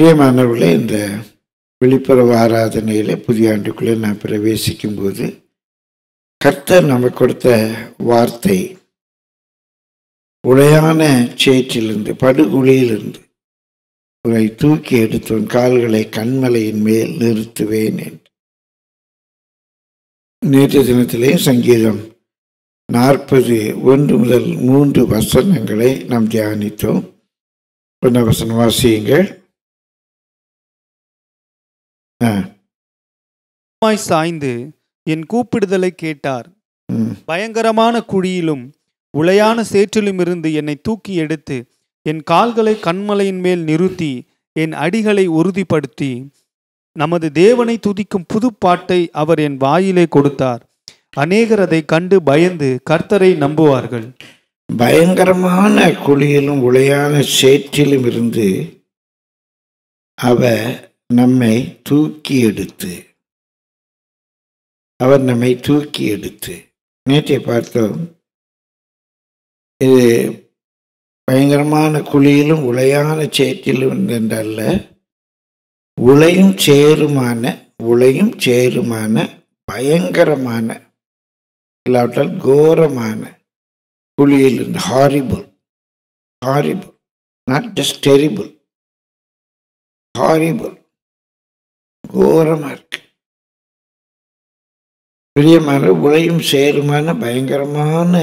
பிரியமானவர்களே இந்த வெளிப்புறவு ஆராதனையில் புதிய ஆண்டுக்குள்ளே நான் பிரவேசிக்கும்போது கர்த்தர் நமக்கு கொடுத்த வார்த்தை உடையான சேற்றிலிருந்து படுகுழியிலிருந்து உரை தூக்கி எடுத்தவன் கால்களை கண்மலையின் மேல் நிறுத்துவேன் என்று நேற்று தினத்திலே சங்கீதம் நாற்பது ஒன்று முதல் மூன்று வசனங்களை நாம் தியானித்தோம் ஒன்ன வசனம் வாசியுங்கள் மாய் சாய்ந்து என் கூப்பிடுதலை கேட்டார் பயங்கரமான குழியிலும் உளையான சேற்றிலும் இருந்து என்னை தூக்கி எடுத்து என் கால்களை கண்மலையின் மேல் நிறுத்தி என் அடிகளை உறுதிப்படுத்தி நமது தேவனை துதிக்கும் புது பாட்டை அவர் என் வாயிலே கொடுத்தார் அநேகர் அதை கண்டு பயந்து கர்த்தரை நம்புவார்கள் பயங்கரமான குழியிலும் உளையான சேற்றிலும் இருந்து அவர் நம்மை தூக்கி எடுத்து அவர் நம்மை தூக்கி எடுத்து நேற்றை பார்த்தோம் இது பயங்கரமான குழியிலும் உலையான சேற்றிலும் என்றல்ல உலையும் சேருமான உலையும் சேருமான பயங்கரமான இல்லாவிட்டால் கோரமான குழியில் horrible horrible not just terrible horrible கோரமாக இருக்கு பிரியமான உலையும் சேருமான பயங்கரமான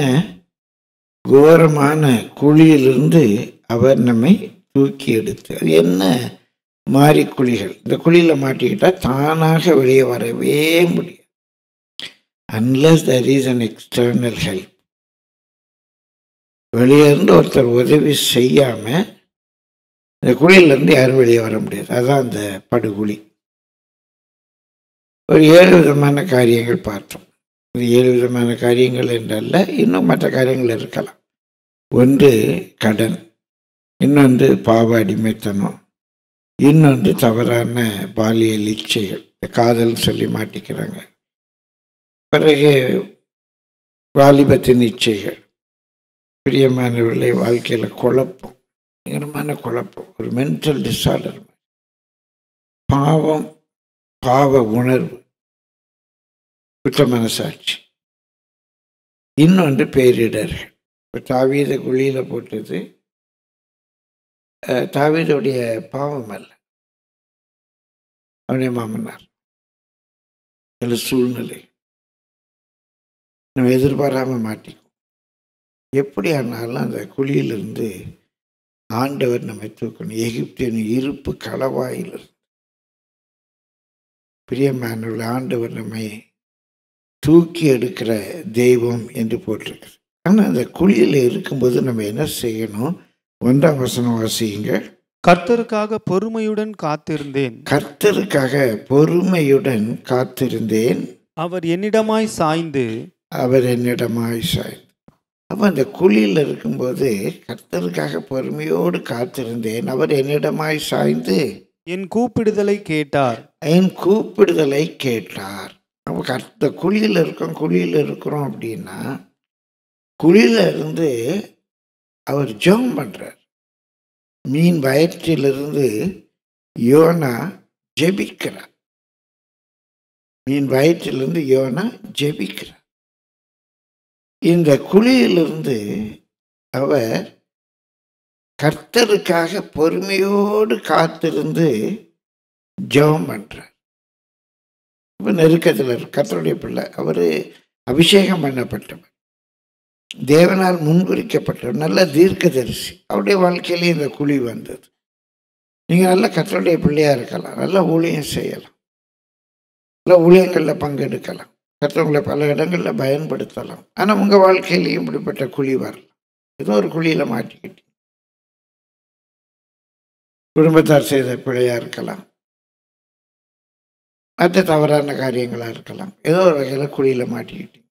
கோரமான குழியிலிருந்து அவர் நம்மை தூக்கி எடுத்து அது என்ன மாறி குழிகள் இந்த குழியில் மாட்டிக்கிட்டால் தானாக வெளியே வரவே முடியாது unless there is an external help இருந்து ஒருத்தர் உதவி செய்யாமல் இந்த குழியிலேருந்து யாரும் வெளியே வர முடியாது அதுதான் அந்த படுகுழி ஒரு ஏழு விதமான காரியங்கள் பார்த்தோம் இது ஏழு விதமான காரியங்கள் என்றல்ல இன்னும் மற்ற காரியங்கள் இருக்கலாம் ஒன்று கடன் இன்னொன்று பாவ அடிமைத்தனம் இன்னொன்று தவறான பாலியல் இச்சைகள் காதல் சொல்லி மாட்டிக்கிறாங்க பிறகு வாலிபத்தின் இச்சைகள் பிரியமானவர்களை வாழ்க்கையில் குழப்பம் பயங்கரமான குழப்பம் ஒரு மென்டல் டிஸார்டர் பாவம் பாவ உணர்வு குற்ற மனசாட்சி இன்னொன்று பேரிடர்கள் இப்போ தாவீத குழியில் போட்டது தாவீதோடைய பாவம் அல்ல அவனே மாமனார் சில சூழ்நிலை நம்ம எதிர்பாராமல் மாட்டிக்கும் எப்படி ஆனாலும் அந்த குழியிலிருந்து ஆண்டவர் நம்மை தூக்கணும் எகிப்தின் இருப்பு களவாயிலிருந்து பிரியமான ஆண்டவர் நம்மை தூக்கி எடுக்கிற தெய்வம் என்று போட்டிருக்கு ஆனால் அந்த குழியில் இருக்கும்போது நம்ம என்ன செய்யணும் ஒன்றாம் வசனம் வாசியுங்க கர்த்தருக்காக பொறுமையுடன் காத்திருந்தேன் கர்த்தருக்காக பொறுமையுடன் காத்திருந்தேன் அவர் என்னிடமாய் சாய்ந்து அவர் என்னிடமாய் சாய்ந்து அப்போ அந்த குழியில் இருக்கும்போது கர்த்தருக்காக பொறுமையோடு காத்திருந்தேன் அவர் என்னிடமாய் சாய்ந்து என் கூப்பிடுதலை கேட்டார் என் கூப்பிடுதலை கேட்டார் நமக்கு அடுத்த குழியில் இருக்கோம் குழியில் இருக்கிறோம் அப்படின்னா குழியில் இருந்து அவர் ஜோம் பண்ணுறார் மீன் வயிற்றிலிருந்து யோனா ஜெபிக்கிறார் மீன் வயிற்றிலிருந்து யோனா ஜெபிக்கிறார் இந்த குழியிலிருந்து அவர் கர்த்தருக்காக பொறுமையோடு காத்திருந்து ஜெபம் பண்ணுறார் இப்போ நெருக்கத்தில் கத்தருடைய பிள்ளை அவர் அபிஷேகம் பண்ணப்பட்டவர் தேவனால் முன்குறிக்கப்பட்டவர் நல்ல தீர்க்க தரிசி அவருடைய வாழ்க்கையிலே இந்த குழி வந்தது நீங்கள் நல்ல கத்தருடைய பிள்ளையாக இருக்கலாம் நல்ல ஊழியம் செய்யலாம் நல்ல ஊழியங்களில் பங்கெடுக்கலாம் கத்தவங்களை பல இடங்களில் பயன்படுத்தலாம் ஆனால் உங்கள் வாழ்க்கையிலையும் இப்படிப்பட்ட குழி வரலாம் ஏதோ ஒரு குழியில் மாட்டிக்கிட்டு குடும்பத்தார் செய்த பிழையாக இருக்கலாம் மற்ற தவறான காரியங்களாக இருக்கலாம் ஏதோ ஒரு வகையில் குழியில் மாட்டிக்கிட்டீங்க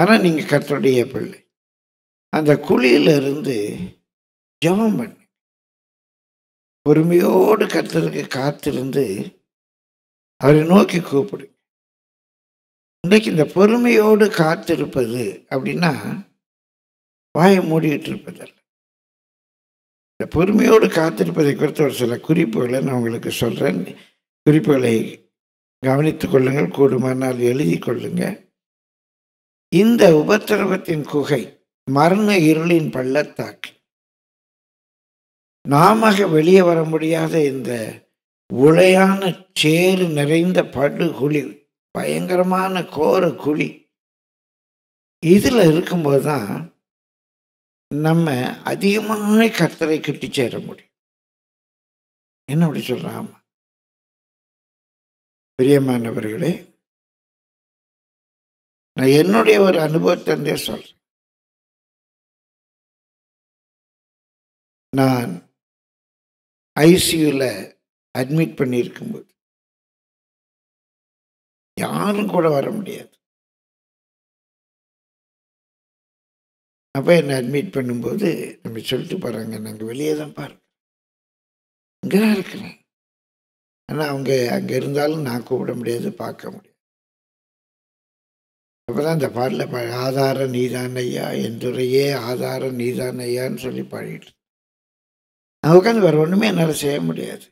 ஆனால் நீங்கள் கத்தருடைய பிள்ளை அந்த குழியிலிருந்து ஜபம் பண்ணு பொறுமையோடு கத்தருக்கு காத்திருந்து அவரை நோக்கி கூப்பிடு இன்றைக்கு இந்த பொறுமையோடு காத்திருப்பது அப்படின்னா வாயை மூடிக்கிட்டு இருப்பதல்ல இந்த பொறுமையோடு காத்திருப்பதை குறித்த ஒரு சில குறிப்புகளை நான் உங்களுக்கு சொல்கிறேன் குறிப்புகளை கவனித்துக் கொள்ளுங்கள் கூடுமானால் எழுதி கொள்ளுங்க இந்த உபத்திரவத்தின் குகை மரண இருளின் பள்ளத்தாக்கு நாம வெளியே வர முடியாத இந்த உளையான சேறு நிறைந்த படு குழி பயங்கரமான கோர குழி இதில் இருக்கும்போது தான் நம்ம அதிகமாக கத்தரை கட்டி சேர முடியும் என்ன அப்படி சொல்கிறான் பிரியமானவர்களே நான் என்னுடைய ஒரு அனுபவத்தை சொல்றேன் நான் ஐசியூவில் அட்மிட் பண்ணியிருக்கும்போது யாரும் கூட வர முடியாது அப்போ என்னை அட்மிட் பண்ணும்போது நம்ம சொல்லிட்டு போகிறாங்க நாங்கள் வெளியே தான் பாருங்க இங்கே தான் இருக்கிறேன் ஆனால் அவங்க அங்கே இருந்தாலும் நான் கூப்பிட முடியாது பார்க்க முடியாது அப்போ தான் இந்த பாட்டில் ஆதார நீதான் ஐயா என்றுரையே ஆதார நீதான் ஐயான்னு சொல்லி பாடிட்டு நான் உட்காந்து வேறு ஒன்றுமே என்னால் செய்ய முடியாது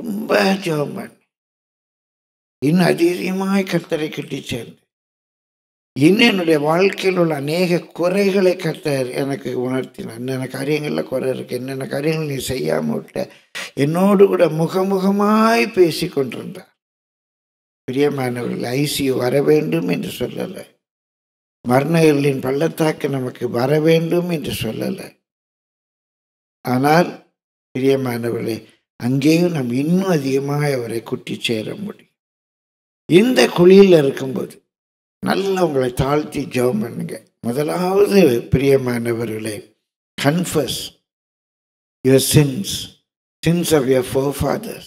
ரொம்ப ஜோம் இன்னும் அதிகமாக கர்த்தரை கட்டி சேர்ந்து இன்னும் என்னுடைய வாழ்க்கையில் உள்ள அநேக குறைகளை கத்த எனக்கு உணர்த்தின என்னென்ன காரியங்களில் குறை இருக்குது என்னென்ன காரியங்கள் நீ செய்யாமல் விட்ட என்னோடு கூட முகமுகமாய் பேசி கொண்டிருந்தார் பிரியமானவர்கள் ஐசியு வர வேண்டும் என்று சொல்லலை மரண பள்ளத்தாக்கு நமக்கு வர வேண்டும் என்று சொல்லலை ஆனால் பிரியமானவர்களே அங்கேயும் நாம் இன்னும் அதிகமாக அவரை குட்டி சேர முடியும் இந்த குழியில் இருக்கும்போது நல்லா உங்களை தாழ்த்தி ஜெபம் பண்ணுங்க முதலாவது பிரியமானவர்களே confess your sins sins of your forefathers.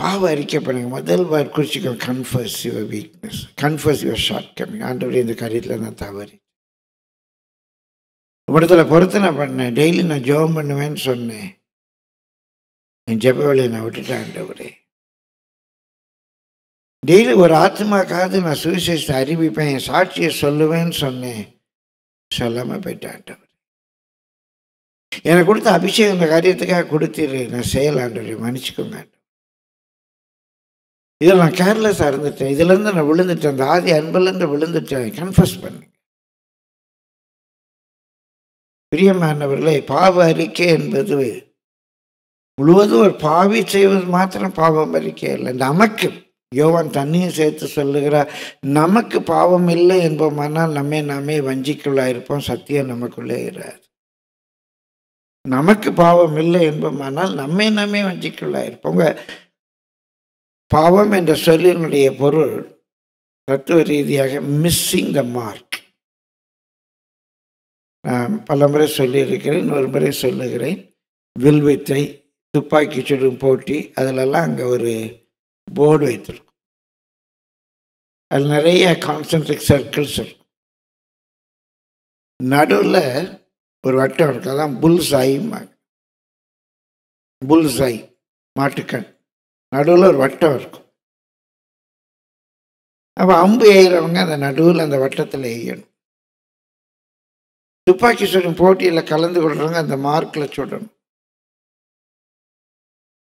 பாவ அறிக்கை பண்ணுங்க முதல் வார் குறிச்சிக்கல் confess your weakness confess your shortcoming ஆண்டபடி இந்த கருத்தில் நான் தவறி படத்தில் பொறுத்து நான் பண்ணேன் டெய்லி நான் ஜெபம் பண்ணுவேன்னு சொன்னேன் என் ஜெப வேலையை நான் விட்டுட்டேன் ஆண்டவரே டெய்லி ஒரு ஆத்மாக்காவது நான் சுவிசேஷத்தை அறிவிப்பேன் என் சாட்சியை சொல்லுவேன்னு சொன்னேன் சொல்லாமல் போயிட்டேன் ஆண்டவர் எனக்கு கொடுத்த அபிஷேகம் இந்த காரியத்துக்காக கொடுத்துரு நான் செய்யலான்றி மன்னிச்சுக்கோங்க இதில் நான் கேர்லெஸ்ஸாக இருந்துட்டேன் இதுலேருந்து நான் விழுந்துட்டேன் அந்த ஆதி அன்பிலேருந்து விழுந்துட்டேன் கன்ஃபஸ் பண்ணு பிரியமானவர்களே பாவ அறிக்கை என்பது முழுவதும் ஒரு பாவி செய்வது மாத்திரம் பாவம் அறிக்கை இல்லை நமக்கு யோவான் தண்ணியும் சேர்த்து சொல்லுகிறார் நமக்கு பாவம் இல்லை என்போமானால் நம்மை நாமே வஞ்சிக்குள்ளாயிருப்போம் இருப்போம் சத்தியம் நமக்குள்ளே இராது நமக்கு பாவம் இல்லை என்பமானால் நம்மை நம்மே இருப்போங்க பாவம் என்ற சொல்லினுடைய பொருள் தத்துவ ரீதியாக மிஸ்ஸிங் த மார்க் நான் பல முறை சொல்லியிருக்கிறேன் ஒரு முறை சொல்லுகிறேன் வில்வித்தை துப்பாக்கி சுடும் போட்டி அதிலெல்லாம் அங்கே ஒரு போர்டு வைத்திருக்கும் அதில் நிறைய கான்சன்ட்ரிக் சர்க்கிள்ஸ் இருக்கும் நடுவில் ஒரு வட்டம் இருக்கு அதான் புல் சாயிம்பாங்க புல் சாய் மாட்டுக்கண் நடுவில் ஒரு வட்டம் இருக்கும் அப்போ அம்பு எய்கிறவங்க அந்த நடுவில் அந்த வட்டத்தில் எய்யணும் துப்பாக்கி சுடும் போட்டியில் கலந்து கொள்றவங்க அந்த மார்க்கில் சுடணும்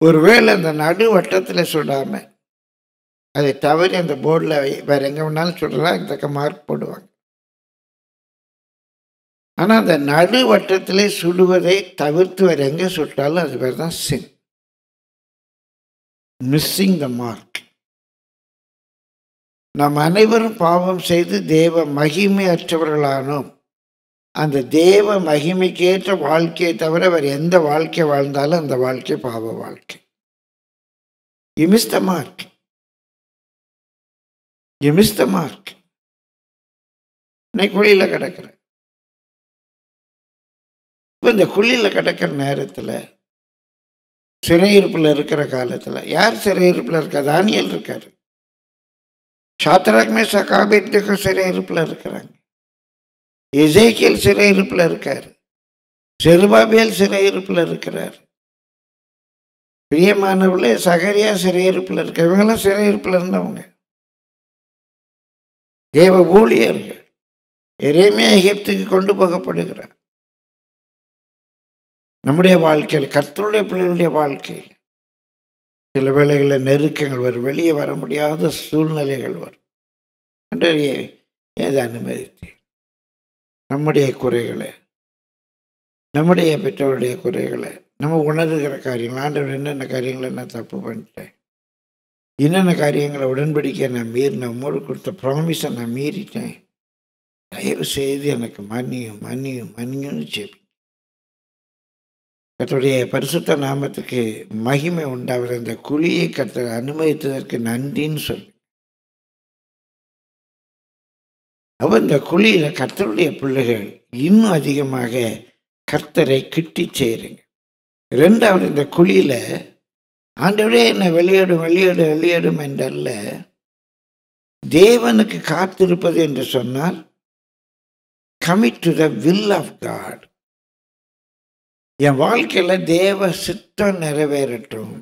ஒருவேளை அந்த நடு வட்டத்தில் சுடாமல் அதை தவறி அந்த போர்டில் வேறு எங்கே வேணாலும் சுடலாம் இந்த மார்க் போடுவாங்க ஆனால் அந்த நடு சுடுவதை தவிர்த்து வேறு எங்கே சுட்டாலும் அது பேர் தான் சின் மிஸ்ஸிங் த மார்க் நாம் அனைவரும் பாவம் செய்து தேவ மகிமையற்றவர்களானோம் அந்த தேவ மகிமைக்கேற்ற வாழ்க்கையை தவிர அவர் எந்த வாழ்க்கை வாழ்ந்தாலும் அந்த வாழ்க்கை பாவ வாழ்க்கை இமிஸ்த த மார்க் இமிஸ்த த மார்க் இன்னைக்கு வெளியில் கிடக்கிறேன் இப்போ இந்த குழியில் கிடக்கிற நேரத்தில் சிறையிருப்பில் இருக்கிற காலத்தில் யார் சிறையிருப்பில் இருக்க தானியல் இருக்கார் சாத்ராக்மே சகாபித்துக்கு சிறையிருப்பில் இருக்கிறாங்க இசைக்கியல் சிறையிருப்பில் இருக்கார் செருபாபியல் சிறையிருப்பில் இருக்கிறார் பிரியமானவர்களே சகரியா சிறையிருப்பில் இருக்க இவங்கெல்லாம் சிறையிருப்பில் இருந்தவங்க தேவ ஊழியர்கள் எரேமே எகிப்துக்கு கொண்டு போகப்படுகிறார் நம்முடைய வாழ்க்கையில் கர்த்தருடைய பிள்ளைகளுடைய வாழ்க்கையில் சில வேளைகளில் நெருக்கங்கள் வரும் வெளியே வர முடியாத சூழ்நிலைகள் வரும் என்று ஏதை அனுமதித்து நம்முடைய குறைகளை நம்முடைய பெற்றோருடைய குறைகளை நம்ம உணர்கிற காரியங்கள் ஆண்டவர் என்னென்ன காரியங்களை நான் தப்பு பண்ணிட்டேன் என்னென்ன காரியங்களை உடன்படிக்கை நான் மீறின உங்களுக்கு கொடுத்த ப்ராமிஸை நான் மீறிட்டேன் தயவு செய்து எனக்கு மன்னியும் மன்னியும் மன்னியும்னு செப்பி கத்தருடைய பரிசுத்த நாமத்துக்கு மகிமை உண்டாவது அந்த குழியை கத்த அனுமதித்ததற்கு நன்றின்னு சொல்லி அவர் இந்த குழியில் கர்த்தருடைய பிள்ளைகள் இன்னும் அதிகமாக கர்த்தரை கிட்டி செய்கிறேங்க ரெண்டாவது இந்த குழியில் ஆண்டவரே என்னை வெளியிடும் வெளியிடு வெளியிடும் என்றல்ல தேவனுக்கு காத்திருப்பது என்று சொன்னால் commit to the will of God என் வாழ்க்கையில் தேவ சித்தம் நிறைவேறட்டும்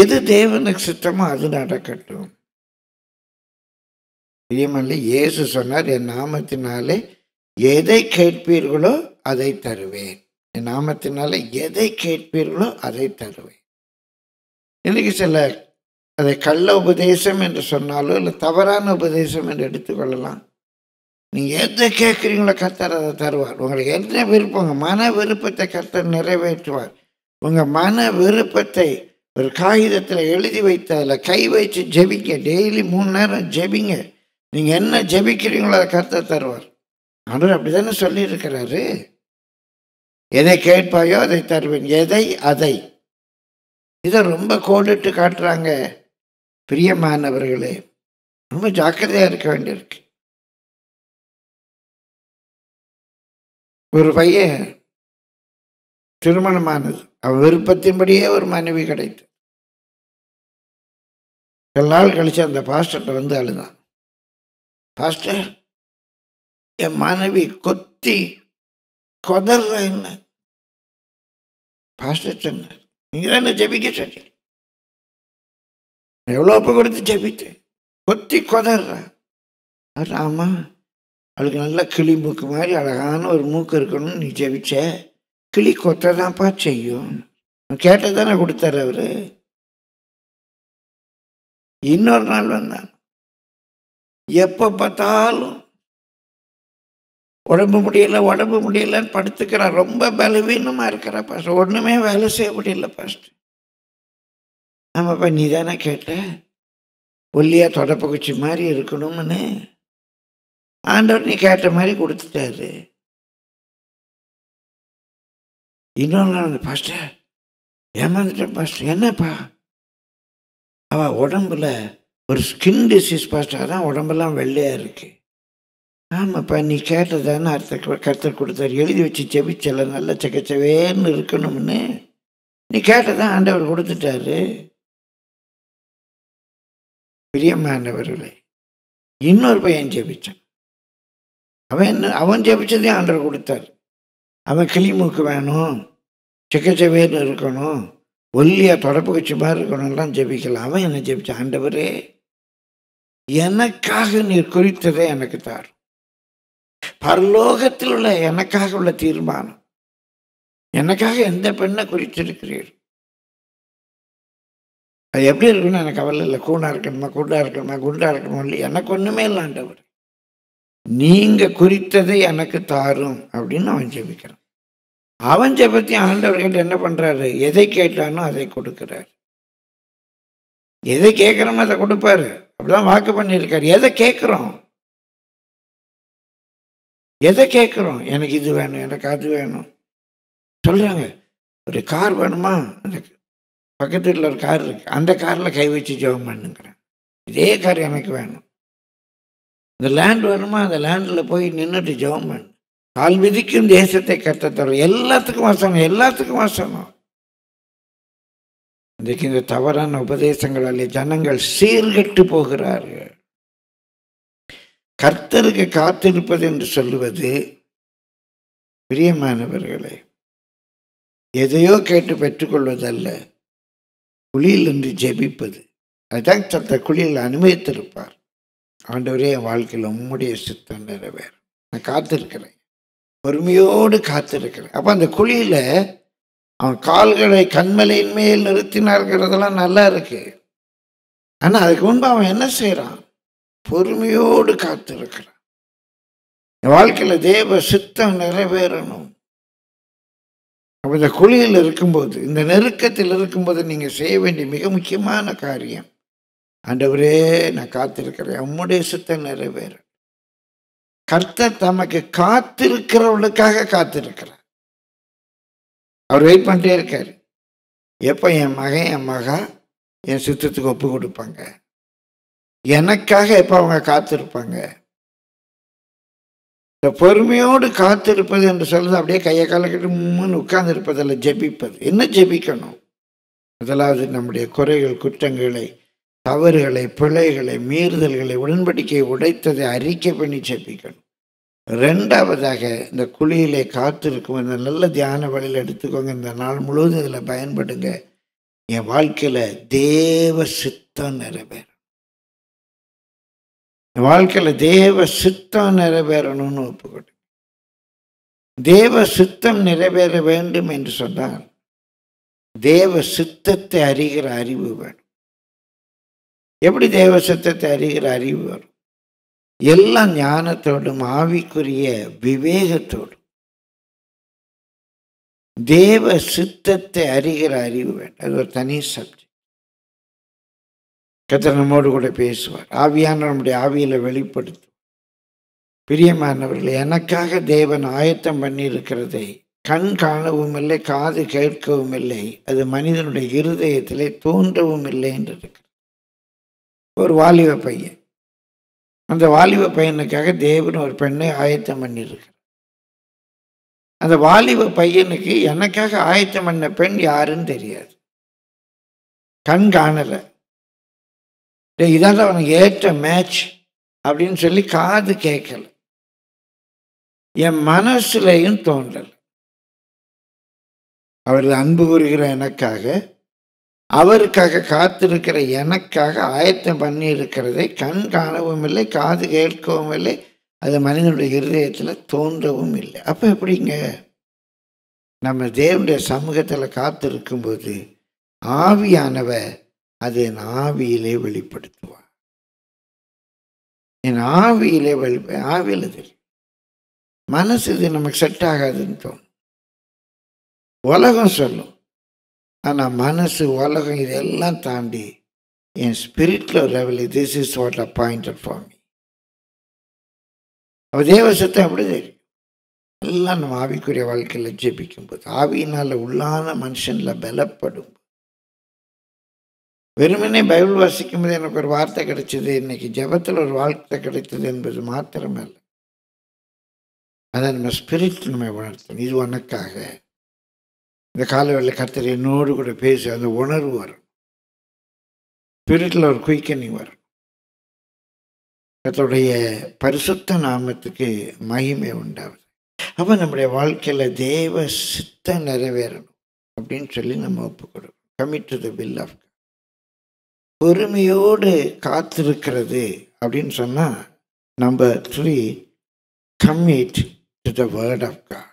எது தேவனுக்கு சித்தமோ அது நடக்கட்டும் பிரியமல்ல இயேசு சொன்னார் என் நாமத்தினாலே எதை கேட்பீர்களோ அதை தருவேன் என் நாமத்தினாலே எதை கேட்பீர்களோ அதை தருவேன் இன்னைக்கு சில அதை கள்ள உபதேசம் என்று சொன்னாலோ இல்லை தவறான உபதேசம் என்று எடுத்துக்கொள்ளலாம் நீங்கள் எதை கேட்குறீங்களோ கர்த்தர் அதை தருவார் உங்களுக்கு என்ன விருப்பம் மன விருப்பத்தை கர்த்தர் நிறைவேற்றுவார் உங்கள் மன விருப்பத்தை ஒரு காகிதத்தில் எழுதி வைத்த அதில் கை வச்சு ஜெபிங்க டெய்லி மூணு நேரம் ஜெபிங்க நீங்கள் என்ன ஜெபிக்கிறீங்களோ அதை கர்த்தர் தருவார் அவர் அப்படி தானே சொல்லியிருக்கிறாரு எதை கேட்பாயோ அதை தருவேன் எதை அதை இதை ரொம்ப கோடிட்டு காட்டுறாங்க பிரியமானவர்களே ரொம்ப ஜாக்கிரதையாக இருக்க வேண்டியிருக்கு ஒரு பையன் திருமணமானது அவன் விருப்பத்தின்படியே ஒரு மனைவி கிடைத்து சில நாள் அந்த பாஸ்டர்கிட்ட வந்து அழுதான் பாஸ்டர் என் மனைவி கொத்தி கொதற என்ன பாஸ்டர் சொன்னார் நீங்க தான் என்ன ஜபிக்க சொன்னீங்க எவ்வளோ கொடுத்து ஜெபித்து கொத்தி கொதற ஆமா அவளுக்கு நல்ல கிளி மூக்கு மாதிரி அழகான ஒரு மூக்கு இருக்கணும்னு நீ ஜெபிச்ச கிளி கொத்த செய்யும் கேட்டது தானே கொடுத்தாரு அவர் இன்னொரு நாள் வந்தான் எப்போ பார்த்தாலும் உடம்பு முடியலை உடம்பு முடியலன்னு படுத்துக்கிறா ரொம்ப பலவீனமாக இருக்கிற பாஸ்ட் ஒன்றுமே வேலை செய்ய முடியல ஃபஸ்ட்டு ஆமாப்பா நீ தானே கேட்ட ஒல்லியாக தொடப்பகுச்சி மாதிரி இருக்கணும்னு ஆண்டவர் நீ கேட்ட மாதிரி கொடுத்துட்டாரு இன்னொரு நாள் பாஸ்டர் ஏமாந்துட்டேன் பாஸ்டர் என்னப்பா அவ உடம்புல ஒரு ஸ்கின் டிசீஸ் பாஸ்டர் தான் உடம்பெல்லாம் வெள்ளையாக இருக்குது ஆமாப்பா நீ கேட்டதானே அர்த்த கருத்தர் கொடுத்தார் எழுதி வச்சு செபிச்சல நல்ல செக்கச்சவேன்னு இருக்கணும்னு நீ கேட்டதான் ஆண்டவர் கொடுத்துட்டாரு பிரியமானவர்களே இன்னொரு பையன் ஜெபிச்சான் அவன் என்ன அவன் ஜெபிச்சதே ஆண்டர் கொடுத்தார் அவன் கிளி மூக்கு வேணும் சிக்கச்சவேன்னு இருக்கணும் ஒல்லியாக தொடப்பு கட்சி மாதிரி இருக்கணும்லாம் ஜெபிக்கலாம் அவன் என்ன ஜெபிச்ச ஆண்டவரே எனக்காக நீர் குறித்ததே எனக்கு தார் பரலோகத்தில் உள்ள எனக்காக உள்ள தீர்மானம் எனக்காக எந்த பெண்ணை குறித்திருக்கிறீர் அது எப்படி இருக்குன்னு எனக்கு கவலை இல்லை கூணா இருக்கணுமா குண்டா இருக்கணுமா குண்டா இருக்கணுமா இல்லை எனக்கு ஒன்றுமே இல்லாண்டவர் நீங்கள் குறித்ததை எனக்கு தாரும் அப்படின்னு அவன் ஜெபிக்கிறான் அவன் ஜெபத்தி ஆண்டவர்கள் என்ன பண்ணுறாரு எதை கேட்டானோ அதை கொடுக்குறாரு எதை கேட்கிறோமோ அதை கொடுப்பாரு அப்படிதான் வாக்கு பண்ணியிருக்காரு எதை கேட்குறோம் எதை கேட்குறோம் எனக்கு இது வேணும் எனக்கு அது வேணும் சொல்றாங்க ஒரு கார் வேணுமா அந்த பக்கத்து வீட்டில் ஒரு கார் இருக்குது அந்த காரில் கை வச்சு ஜெபம் பண்ணுங்கிறேன் இதே கார் எனக்கு வேணும் இந்த லேண்ட் வருமா அந்த லேண்டில் போய் நின்றுட்டு ஜெபம் பண்ணு கால் விதிக்கும் தேசத்தை கத்த தரும் எல்லாத்துக்கும் வசனம் எல்லாத்துக்கும் வசனம் இன்றைக்கு இந்த தவறான உபதேசங்களாலே ஜனங்கள் சீர்கெட்டு போகிறார்கள் கர்த்தருக்கு காத்திருப்பது என்று சொல்லுவது பிரியமானவர்களே எதையோ கேட்டு பெற்றுக்கொள்வதல்ல குழியில் என்று ஜெபிப்பது அதுதான் சத்த குழியில் அனுமதித்திருப்பார் ஆண்டவரே என் வாழ்க்கையில் உம்முடைய சித்தம் நிறைவேற நான் காத்திருக்கிறேன் பொறுமையோடு காத்திருக்கிறேன் அப்போ அந்த குழியில் அவன் கால்களை கண்மலையின் மேல் நிறுத்தினார்கிறதெல்லாம் நல்லா இருக்கு ஆனால் அதுக்கு முன்பு அவன் என்ன செய்கிறான் பொறுமையோடு காத்திருக்கிறான் என் வாழ்க்கையில் தேவ சித்தம் நிறைவேறணும் அப்போ இந்த குழியில் இருக்கும்போது இந்த நெருக்கத்தில் இருக்கும்போது நீங்கள் செய்ய வேண்டிய மிக முக்கியமான காரியம் ஆண்டவரே நான் காத்திருக்கிறேன் உம்முடைய சுத்தம் நிறைவேறும் கர்த்தர் தமக்கு காத்திருக்கிறவளுக்காக காத்திருக்கிறார் அவர் வெயிட் பண்ணிட்டே இருக்கார் எப்போ என் மகன் என் மகா என் சுத்தத்துக்கு ஒப்பு கொடுப்பாங்க எனக்காக எப்போ அவங்க காத்திருப்பாங்க இந்த பொறுமையோடு காத்திருப்பது என்று சொல்றது அப்படியே கையை காலக்கிட்டு முன்னு உட்கார்ந்து இருப்பதில் ஜெபிப்பது என்ன ஜெபிக்கணும் முதலாவது நம்முடைய குறைகள் குற்றங்களை தவறுகளை பிழைகளை மீறுதல்களை உடன்படிக்கை உடைத்ததை அறிக்கை பண்ணி செப்பிக்கணும் ரெண்டாவதாக இந்த குழியிலே காத்திருக்கும் அந்த நல்ல தியான வழியில் எடுத்துக்கோங்க இந்த நாள் முழுவதும் இதில் பயன்படுங்க என் வாழ்க்கையில் தேவ சித்தம் நிறைவேறும் என் வாழ்க்கையில் தேவ சித்தம் நிறைவேறணும்னு ஒப்புக்கொடு தேவ சித்தம் நிறைவேற வேண்டும் என்று சொன்னால் தேவ சித்தத்தை அறிகிற அறிவு வேணும் எப்படி தேவ சத்தத்தை அறிகிற அறிவு வரும் எல்லாம் ஞானத்தோடும் ஆவிக்குரிய விவேகத்தோடும் தேவ சித்தத்தை அறிகிற அறிவு வேண்டும் அது ஒரு தனி சப்ஜெக்ட் கத்திர நம்மோடு கூட பேசுவார் ஆவியான நம்முடைய ஆவியில் வெளிப்படுத்தும் பிரியமானவர்கள் எனக்காக தேவன் ஆயத்தம் பண்ணியிருக்கிறதை கண் காணவும் இல்லை காது கேட்கவும் இல்லை அது மனிதனுடைய இருதயத்திலே தோன்றவும் இல்லை என்று இருக்கிறது ஒரு வாலிப பையன் அந்த வாலிப பையனுக்காக தேவன் ஒரு பெண்ணை ஆயத்தம் பண்ணியிருக்கிறார் அந்த வாலிப பையனுக்கு எனக்காக ஆயத்தம் பண்ண பெண் யாருன்னு தெரியாது கண் காணலை இதான் அவனுக்கு ஏற்ற மேட்ச் அப்படின்னு சொல்லி காது கேட்கல என் மனசுலையும் தோன்றல் அவர்கள் அன்பு கூறுகிற எனக்காக அவருக்காக காத்திருக்கிற எனக்காக ஆயத்தம் பண்ணி இருக்கிறதை கண் காணவும் இல்லை காது கேட்கவும் இல்லை அது மனிதனுடைய இருதயத்தில் தோன்றவும் இல்லை அப்போ எப்படிங்க நம்ம தேவனுடைய சமூகத்தில் காத்திருக்கும்போது ஆவியானவ அது என் ஆவியிலே வெளிப்படுத்துவார் என் ஆவியிலே வெளி ஆவியில் இது மனசு இது நமக்கு செட் ஆகாதுன்னு தோணும் உலகம் சொல்லும் ஆனால் மனசு உலகம் இதெல்லாம் தாண்டி என் spiritual level this is what a point of அப்போ தேவ சத்தம் எப்படி தெரியும் எல்லாம் நம்ம ஆவிக்குரிய வாழ்க்கையில் ஜெபிக்கும்போது ஆவியினால் உள்ளான மனுஷனில் பலப்படும் வெறுமனே பைபிள் வாசிக்கும் போது எனக்கு ஒரு வார்த்தை கிடைச்சது இன்னைக்கு ஜபத்தில் ஒரு வார்த்தை கிடைத்தது என்பது இல்லை அதை நம்ம ஸ்பிரிட் நம்ம வளர்த்தணும் இது உனக்காக இந்த காலவெளியில் கர்த்தர் என்னோடு கூட பேசி அந்த உணர்வு வரும் ஸ்பிரிட்டில் ஒரு குயிக்கனிங் வரும் கத்தோடைய பரிசுத்த நாமத்துக்கு மகிமை உண்டாகுது அப்போ நம்முடைய வாழ்க்கையில் தேவ சித்த நிறைவேறணும் அப்படின்னு சொல்லி நம்ம ஒப்பு commit to the will of பொறுமையோடு காத்திருக்கிறது அப்படின்னு சொன்னால் number three commit to the word of God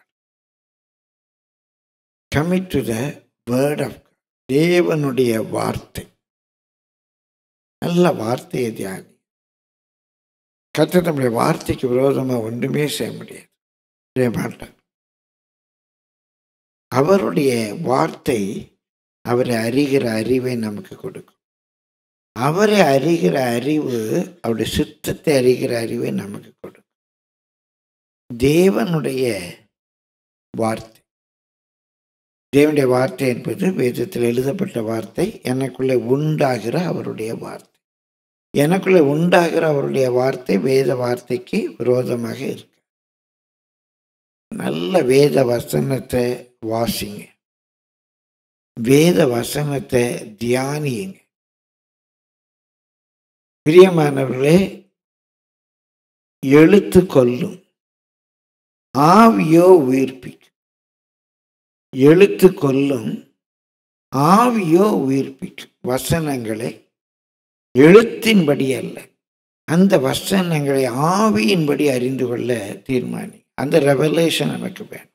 commit to the word of தேவனுடைய வார்த்தை நல்ல வார்த்தையை தியானி கத்த நம்முடைய வார்த்தைக்கு விரோதமாக ஒன்றுமே செய்ய முடியாது செய்ய மாட்டார் அவருடைய வார்த்தை அவரை அறிகிற அறிவை நமக்கு கொடுக்கும் அவரை அறிகிற அறிவு அவருடைய சித்தத்தை அறிகிற அறிவை நமக்கு கொடுக்கும் தேவனுடைய வார்த்தை தேவனுடைய வார்த்தை என்பது வேதத்தில் எழுதப்பட்ட வார்த்தை எனக்குள்ளே உண்டாகிற அவருடைய வார்த்தை எனக்குள்ளே உண்டாகிற அவருடைய வார்த்தை வேத வார்த்தைக்கு விரோதமாக இருக்கு நல்ல வேத வசனத்தை வாசிங்க வேத வசனத்தை தியானியுங்க பிரியமானவர்களே எழுத்து கொல்லும் ஆவியோ உயிர்ப்பிக்கும் எழுத்து கொல்லும் ஆவியோ உயிர்ப்பிக்கும் வசனங்களை எழுத்தின்படி அல்ல அந்த வசனங்களை ஆவியின்படி அறிந்து கொள்ள தீர்மானி அந்த ரெவலேஷன் நமக்கு வேணும்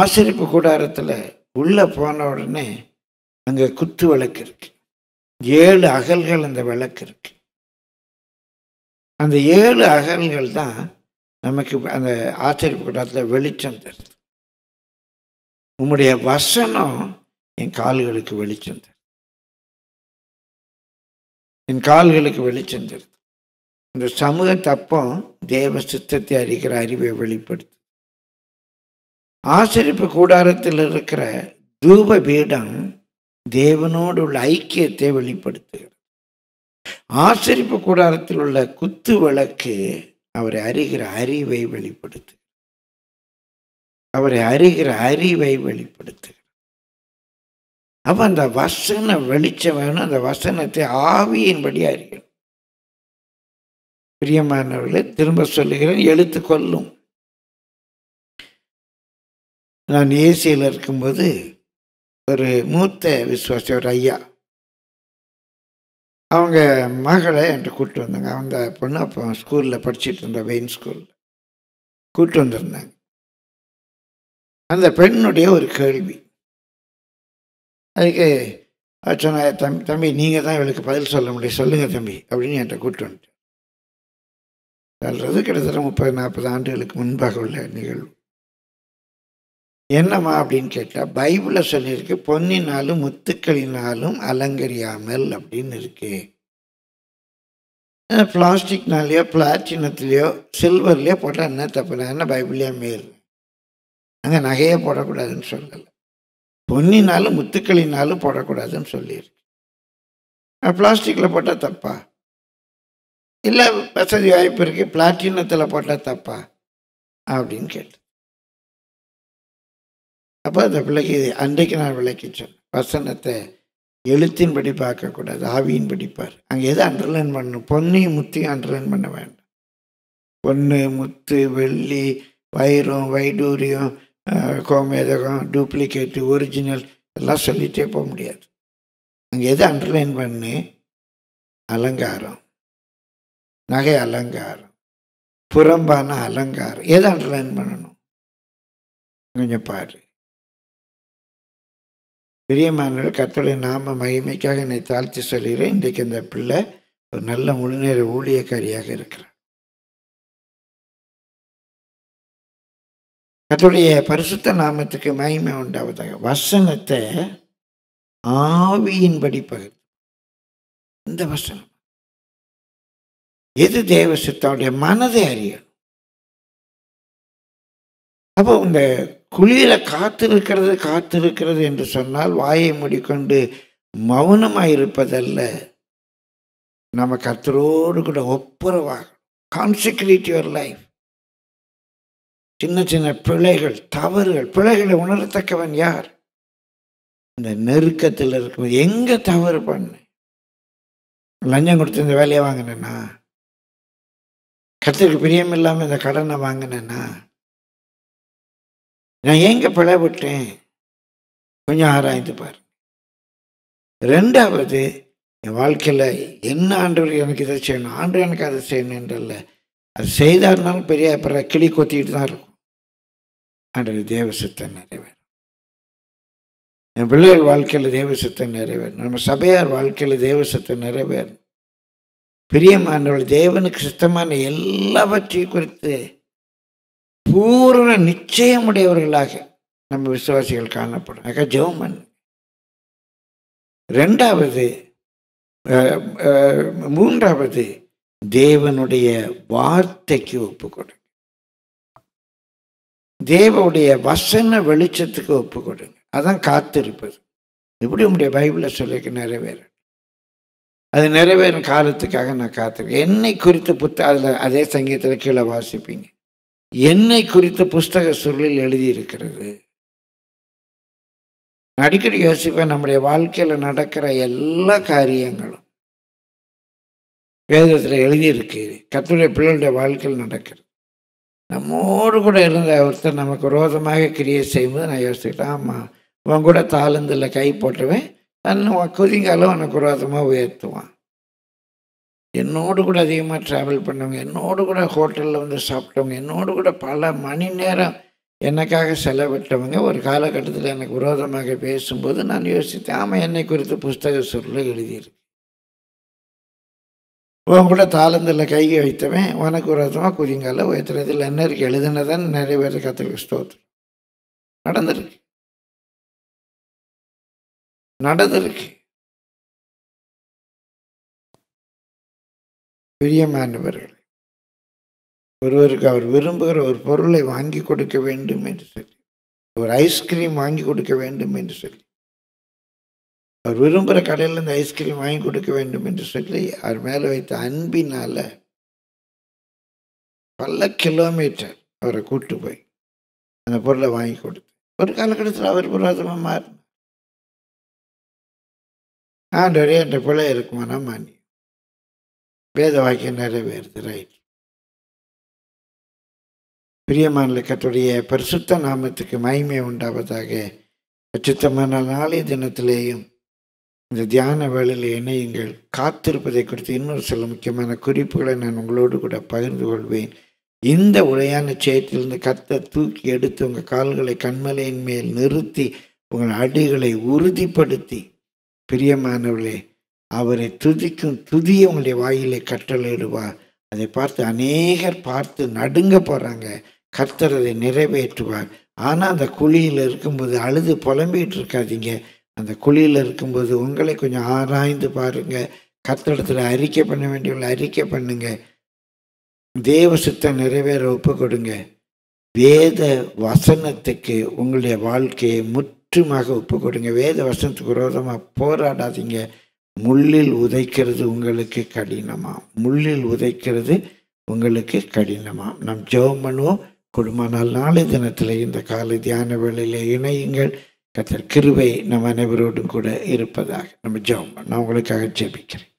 ஆசிரிப்பு கூடாரத்தில் உள்ளே போன உடனே அங்கே குத்து விளக்கு இருக்கு ஏழு அகல்கள் அந்த விளக்கு இருக்கு அந்த ஏழு அகல்கள் தான் நமக்கு அந்த ஆசிரியப்பு கூடாரத்தில் வெளிச்சம் தருது உம்முடைய வசனம் என் கால்களுக்கு வெளிச்சம் என் கால்களுக்கு வெளிச்சம் தருது இந்த சமூக தப்பம் தேவ சித்தத்தை அறிகிற அறிவை வெளிப்படுத்து ஆசிரிப்பு கூடாரத்தில் இருக்கிற தூப பீடம் தேவனோடு உள்ள ஐக்கியத்தை வெளிப்படுத்துகிறது ஆசிரிப்பு கூடாரத்தில் உள்ள குத்து விளக்கு அவரை அறிகிற அறிவை வெளிப்படுத்து அவரை அறிகிற அறிவை வெளிப்படுத்துகிறார் அப்போ அந்த வசன வெளிச்சம் வேணும் அந்த வசனத்தை ஆவியின்படி அறியணும் பிரியமானவர்களை திரும்ப சொல்லுகிறேன் எழுத்து கொள்ளும் நான் ஏசியில் இருக்கும்போது ஒரு மூத்த விசுவாசி ஒரு ஐயா அவங்க மகளை என்கிட்ட கூப்பிட்டு வந்தாங்க அவங்க பொண்ணு அப்போ ஸ்கூலில் படிச்சுட்டு இருந்த வெயின் ஸ்கூலில் கூப்பிட்டு வந்திருந்தாங்க அந்த பெண்ணுடைய ஒரு கேள்வி அதுக்கு சொன்னார் தம்பி தம்பி நீங்கள் தான் இவளுக்கு பதில் சொல்ல முடியும் சொல்லுங்கள் தம்பி அப்படின்னு என்கிட்ட கூப்பிட்டு வந்துட்டேன் சொல்கிறது கிட்டத்தட்ட முப்பது நாற்பது ஆண்டுகளுக்கு முன்பாக உள்ள நிகழ்வு என்னம்மா அப்படின்னு கேட்டால் பைபிளில் சொல்லியிருக்கு பொன்னினாலும் முத்துக்களினாலும் அலங்கரியாமல் அப்படின்னு இருக்கு பிளாஸ்டிக்னாலேயோ பிளாட்டினத்துலேயோ சில்வர்லேயோ போட்டால் என்ன தப்புனா என்ன பைபிளையா மேல் அங்கே நகையே போடக்கூடாதுன்னு சொல்லலை பொன்னினாலும் முத்துக்களினாலும் போடக்கூடாதுன்னு சொல்லியிருக்கு பிளாஸ்டிக்கில் போட்டால் தப்பா இல்லை வசதி வாய்ப்பு இருக்குது பிளாட்டினத்தில் போட்டால் தப்பா அப்படின்னு கேட்டு அப்போ அந்த பிள்ளைக்கு அன்றைக்கு நான் விளக்கி சொன்னேன் வசனத்தை எழுத்தின்படி பார்க்கக்கூடாது ஆவியின் படிப்பார் அங்கே எது அண்டர்லைன் பண்ணணும் பொன்னையும் முத்தையும் அண்டர்லைன் பண்ண வேண்டாம் பொண்ணு முத்து வெள்ளி வைரம் வைடூரியம் கோமேதகம் டூப்ளிகேட்டு ஒரிஜினல் எல்லாம் சொல்லிகிட்டே போக முடியாது அங்கே எது அண்டர்லைன் பண்ணு அலங்காரம் நகை அலங்காரம் புறம்பான அலங்காரம் எது அண்டர்லைன் பண்ணணும் கொஞ்சம் பாரு பிரியமானவர் கத்தோடைய நாம மகிமைக்காக என்னை தாழ்த்தி சொல்கிறேன் இன்றைக்கு அந்த பிள்ளை ஒரு நல்ல முழுநேர ஊழியக்காரியாக இருக்கிறார் கத்துடைய பரிசுத்த நாமத்துக்கு மகிமை உண்டாவதாக வசனத்தை ஆவியின்படி பகிர் இந்த வசனம் எது தேவ மனதை அறியணும் அப்போ இந்த குளியில காத்திருக்கிறது காத்திருக்கிறது என்று சொன்னால் வாயை முடிக்கொண்டு மௌனமாக இருப்பதல்ல நம்ம கத்தரோடு கூட ஒப்புரவாக கான்சிக்ரேட் யுவர் லைஃப் சின்ன சின்ன பிழைகள் தவறுகள் பிழைகளை உணரத்தக்கவன் யார் இந்த நெருக்கத்தில் இருக்கும் எங்கே தவறு பண்ணு லஞ்சம் கொடுத்து இந்த வேலையை வாங்கினா கத்துக்கு பிரியம் இல்லாமல் இந்த கடனை வாங்கினா நான் பிழை பிழைப்பட்டேன் கொஞ்சம் ஆராய்ந்து பாரு ரெண்டாவது என் வாழ்க்கையில் என்ன ஆண்டவர் எனக்கு இதை செய்யணும் ஆண்டு எனக்கு அதை செய்யணுன்றல்ல அது செய்தார்னாலும் பெரிய அப்புறம் கிளி கொத்திக்கிட்டு தான் இருக்கும் அன்றைய தேவசித்தம் நிறைவேறும் என் பிள்ளைகள் வாழ்க்கையில் தேவசித்தம் நிறைவேறும் நம்ம சபையார் வாழ்க்கையில் தேவசித்தம் நிறைவேறும் பிரியமானவள் தேவனுக்கு சித்தமான எல்லாவற்றையும் குறித்து பூர்ண நிச்சயமுடையவர்களாக நம்ம விசுவாசிகள் காணப்படும் ஆக ஜெவமன் ரெண்டாவது மூன்றாவது தேவனுடைய வார்த்தைக்கு ஒப்பு கொடு தேவனுடைய வசன வெளிச்சத்துக்கு ஒப்பு கொடுங்க அதான் காத்திருப்பது இப்படி உங்களுடைய பைபிளை சொல்லிக்க நிறைவேறும் அது நிறைவேறும் காலத்துக்காக நான் காத்திருக்கேன் என்னை குறித்த புத்த அதில் அதே சங்கீதத்தில் கீழே வாசிப்பீங்க என்னை குறித்த புஸ்தக சொல்லில் எழுதியிருக்கிறது அடிக்கடி யோசிப்பேன் நம்முடைய வாழ்க்கையில் நடக்கிற எல்லா காரியங்களும் வேதத்தில் எழுதியிருக்கு கத்துடைய பிள்ளைகளுடைய வாழ்க்கையில் நடக்கிறது நம்மோடு கூட இருந்த ஒருத்தர் நமக்கு ரோதமாக கிரியேட் செய்யும்போது நான் யோசிச்சுக்கிட்டேன் ஆமாம் உன் கூட தாளந்தில் கை போட்டுவேன் தன் குதிங்காலும் உனக்கு ரோதமாக உயர்த்துவான் என்னோடு கூட அதிகமாக ட்ராவல் பண்ணவங்க என்னோடு கூட ஹோட்டலில் வந்து சாப்பிட்டவங்க என்னோடு கூட பல மணி நேரம் எனக்காக செலவிட்டவங்க ஒரு காலகட்டத்தில் எனக்கு விரோதமாக பேசும்போது நான் யோசித்தேன் ஆமாம் என்னை குறித்து புஸ்தக சொல்ல எழுதியிருக்கு உன் கூட தாளந்தில் கையை வைத்தவன் உனக்கு ஒரு விதமாக குறிங்கால உயர்த்துறதில் என்ன இருக்கு எழுதுனதான் நிறைய பேர் கற்றுக்கு ஸ்தோத்திரம் நடந்திருக்கு நடந்திருக்கு பிரியமானவர்களே ஒருவருக்கு அவர் விரும்புகிற ஒரு பொருளை வாங்கி கொடுக்க வேண்டும் என்று சொல்லி ஒரு ஐஸ்கிரீம் வாங்கி கொடுக்க வேண்டும் என்று சொல்லி அவர் விரும்புகிற கடையில் இந்த ஐஸ்கிரீம் வாங்கி கொடுக்க வேண்டும் என்று சொல்லி அவர் மேலே வைத்த அன்பினால் பல கிலோமீட்டர் அவரை கூட்டு போய் அந்த பொருளை வாங்கி கொடுத்து ஒரு காலகட்டத்தில் அவர் புரோதமாக மாறினார் ஆண்டவரே என்ற பிள்ளை இருக்குமானா மானி வேத வாக்கியம் நிறைவேறுது ரைட் பிரியமான கட்டுடைய பரிசுத்த நாமத்துக்கு மகிமை உண்டாவதாக அச்சுத்தமான நாளைய தினத்திலேயும் இந்த தியான வேளையில் இணையுங்கள் காத்திருப்பதை குறித்து இன்னொரு சில முக்கியமான குறிப்புகளை நான் உங்களோடு கூட பகிர்ந்து கொள்வேன் இந்த உரையான செயத்திலிருந்து கத்தை தூக்கி எடுத்து உங்கள் கால்களை கண்மலையின் மேல் நிறுத்தி உங்கள் அடிகளை உறுதிப்படுத்தி பிரியமானவர்களே அவரை துதிக்கும் துதியை உங்களுடைய வாயிலை கட்டளையிடுவார் அதை பார்த்து அநேகர் பார்த்து நடுங்க போகிறாங்க கர்த்தர் அதை நிறைவேற்றுவார் ஆனால் அந்த குழியில் இருக்கும்போது அழுது புலம்பிகிட்டு இருக்காதீங்க அந்த குழியில் இருக்கும்போது உங்களை கொஞ்சம் ஆராய்ந்து பாருங்கள் கத்தடத்தில் அறிக்கை பண்ண வேண்டியவங்களை அறிக்கை பண்ணுங்க தேவ சுத்தம் நிறைவேற ஒப்பு கொடுங்க வேத வசனத்துக்கு உங்களுடைய வாழ்க்கையை முற்றுமாக ஒப்பு கொடுங்க வேத வசனத்துக்கு விரோதமாக போராடாதீங்க முள்ளில் உதைக்கிறது உங்களுக்கு கடினமா முள்ளில் உதைக்கிறது உங்களுக்கு கடினமாக நாம் ஜெபம் பண்ணுவோம் குடும்பம் நாள் நாளை தினத்தில் இந்த காலை தியான வேளையில் இணையுங்கள் கத்தர் கிருவை நம் அனைவரோடும் கூட இருப்பதாக நம்ம ஜெபம் நான் உங்களுக்காக ஜெபிக்கிறேன்